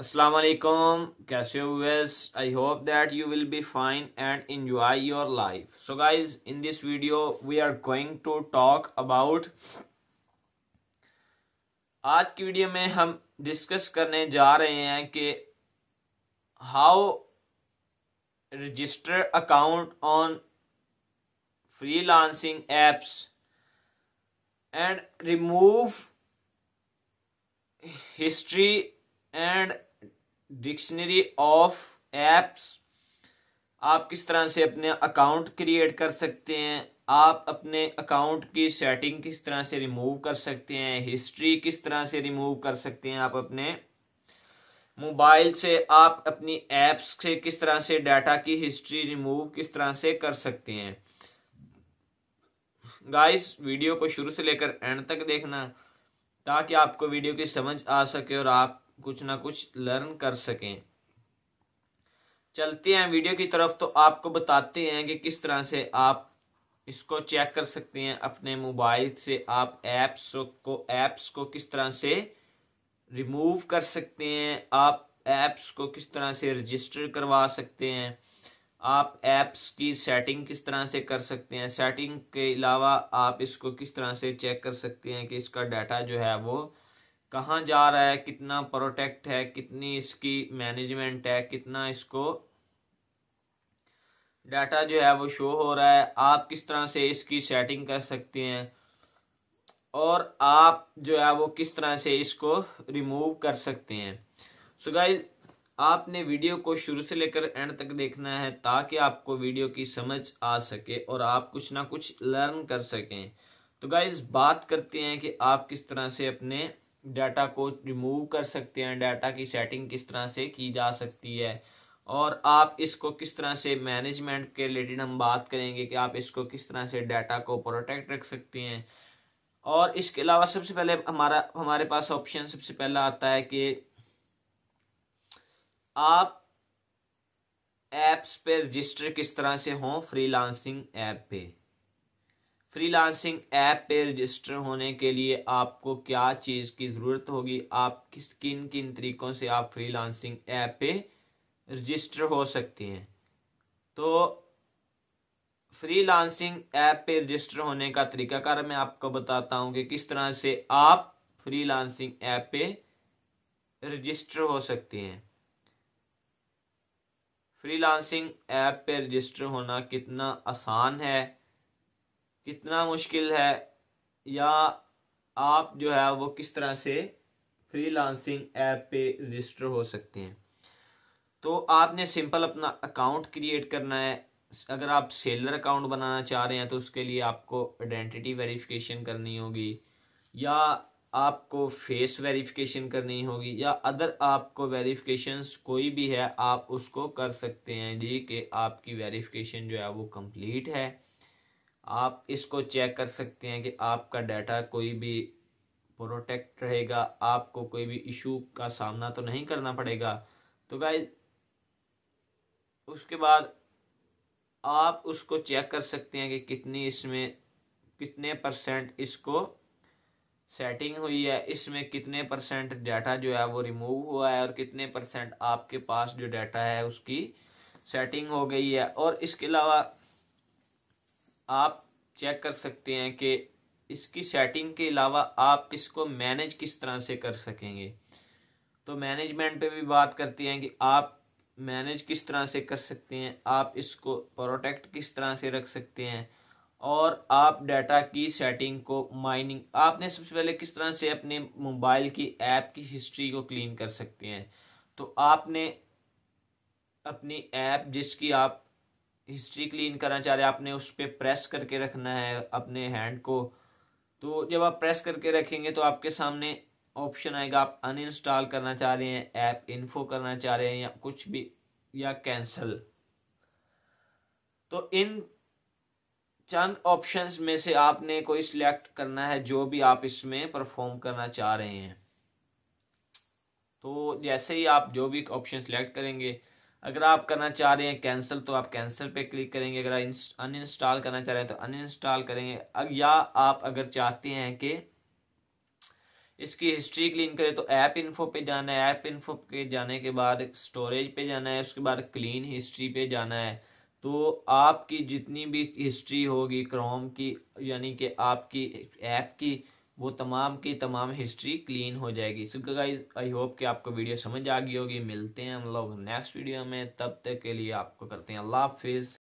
अस्सलाम alaikum, कैसे हो i hope that you will be fine and enjoy your life so guys in this video we are going to talk about आज की video में हम discuss करने जा रहे हैं कि how register account on freelancing apps and remove history and dictionary of apps आप किस तरह से अपने अकाउंट क्रिएट कर सकते हैं आप अपने अकाउंट की सेटिंग किस तरह से रिमूव कर सकते हैं हिस्ट्री किस तरह से रिमूव कर सकते हैं आप अपने मोबाइल से आप अपनी एप्स से किस तरह से डाटा की हिस्ट्री रिमूव किस तरह से कर सकते हैं गाइस वीडियो को शुरू से लेकर एंड तक देखना ताकि आपको वीडियो की समझ आ सके और आप कुछ ना कुछ लर्न कर सकें चलते हैं वीडियो की तरफ तो आपको बताते हैं कि किस तरह से आप इसको चेक कर सकते हैं अपने मोबाइल से आप ऐप्स को ऐप्स को किस तरह से रिमूव कर सकते हैं आप ऐप्स को किस तरह से रजिस्टर करवा सकते हैं आप ऐप्स की सेटिंग किस तरह से कर सकते हैं सेटिंग के अलावा आप इसको किस तरह से चेक कर सकते हैं कि इसका डाटा जो है वो कहाँ जा रहा है कितना प्रोटेक्ट है कितनी इसकी मैनेजमेंट है कितना इसको डाटा जो है वो शो हो रहा है आप किस तरह से इसकी सेटिंग कर सकते हैं और आप जो है वो किस तरह से इसको रिमूव कर सकते हैं सो so गाइज आपने वीडियो को शुरू से लेकर एंड तक देखना है ताकि आपको वीडियो की समझ आ सके और आप कुछ ना कुछ लर्न कर सकें तो गाइज बात करते हैं कि आप किस तरह से अपने डाटा को रिमूव कर सकते हैं डाटा की सेटिंग किस तरह से की जा सकती है और आप इसको किस तरह से मैनेजमेंट के रिलेटेड हम बात करेंगे कि आप इसको किस तरह से डाटा को प्रोटेक्ट रख सकते हैं और इसके अलावा सबसे पहले हमारा हमारे पास ऑप्शन सबसे पहला आता है कि आप एप्स पे रजिस्टर किस तरह से हों फ्रीलांसिंग ऐप पे फ्रीलांसिंग ऐप पे रजिस्टर होने के लिए आपको क्या चीज़ की ज़रूरत होगी आप किस किन किन तरीक़ों से आप फ्रीलांसिंग ऐप पे रजिस्टर हो सकती हैं तो फ्रीलांसिंग ऐप पे रजिस्टर होने का तरीकाकार मैं आपको बताता हूँ कि किस तरह से आप फ्रीलांसिंग ऐप पे रजिस्टर हो सकती हैं फ्रीलांसिंग ऐप पे रजिस्टर होना कितना आसान है कितना मुश्किल है या आप जो है वो किस तरह से फ्रीलांसिंग ऐप पे रजिस्टर हो सकते हैं तो आपने सिंपल अपना अकाउंट क्रिएट करना है अगर आप सेलर अकाउंट बनाना चाह रहे हैं तो उसके लिए आपको आइडेंटिटी वेरिफिकेशन करनी होगी या आपको फेस वेरिफिकेशन करनी होगी या अदर आपको वेरिफिकेशन कोई भी है आप उसको कर सकते हैं जी कि आपकी वेरिफिकेशन जो है वो कंप्लीट है आप इसको चेक कर सकते हैं कि आपका डाटा कोई भी प्रोटेक्ट रहेगा आपको कोई भी इशू का सामना तो नहीं करना पड़ेगा तो गाइज उसके बाद आप उसको चेक कर सकते हैं कि कितनी इसमें कितने परसेंट इसको सेटिंग हुई है इसमें कितने परसेंट डाटा जो है वो रिमूव हुआ है और कितने परसेंट आपके पास जो डाटा है उसकी सेटिंग हो गई है और इसके अलावा आप चेक कर सकते हैं कि इसकी सेटिंग के अलावा आप इसको मैनेज किस तरह से कर सकेंगे तो मैनेजमेंट पे भी बात करते हैं कि आप मैनेज किस तरह से कर सकते हैं आप इसको प्रोटेक्ट किस तरह से रख सकते हैं और आप डाटा की सेटिंग को माइनिंग आपने सबसे पहले किस तरह से अपने मोबाइल की ऐप की हिस्ट्री को क्लीन कर सकते हैं तो आपने अपनी ऐप जिसकी आप हिस्ट्री क्लीन करना चाह रहे हैं आपने उस पर प्रेस करके रखना है अपने हैंड को तो जब आप प्रेस करके रखेंगे तो आपके सामने ऑप्शन आएगा आप अनइंस्टॉल करना चाह रहे हैं ऐप इन्फो करना चाह रहे हैं या कुछ भी या कैंसल तो इन चंद ऑप्शंस में से आपने कोई सिलेक्ट करना है जो भी आप इसमें परफॉर्म करना चाह रहे हैं तो जैसे ही आप जो भी ऑप्शन सिलेक्ट करेंगे अगर आप करना चाह रहे हैं कैंसिल तो आप कैंसिल पे क्लिक करेंगे अगर अनइंस्टॉल करना चाह रहे हैं तो अनइंस्टॉल करेंगे अब या आप अगर चाहते हैं कि इसकी हिस्ट्री क्लीन करें तो ऐप इन्फो पे जाना है ऐप इन्फो पे जाने के बाद स्टोरेज पे जाना है उसके बाद क्लीन हिस्ट्री पे जाना है तो आपकी जितनी भी हिस्ट्री होगी क्रोम की यानी कि आपकी ऐप की वो तमाम की तमाम हिस्ट्री क्लीन हो जाएगी सो गाइज आई होप कि आपको वीडियो समझ आ गई होगी मिलते हैं हम लोग नेक्स्ट वीडियो में तब तक के लिए आपको करते हैं अल्लाह हाफिज़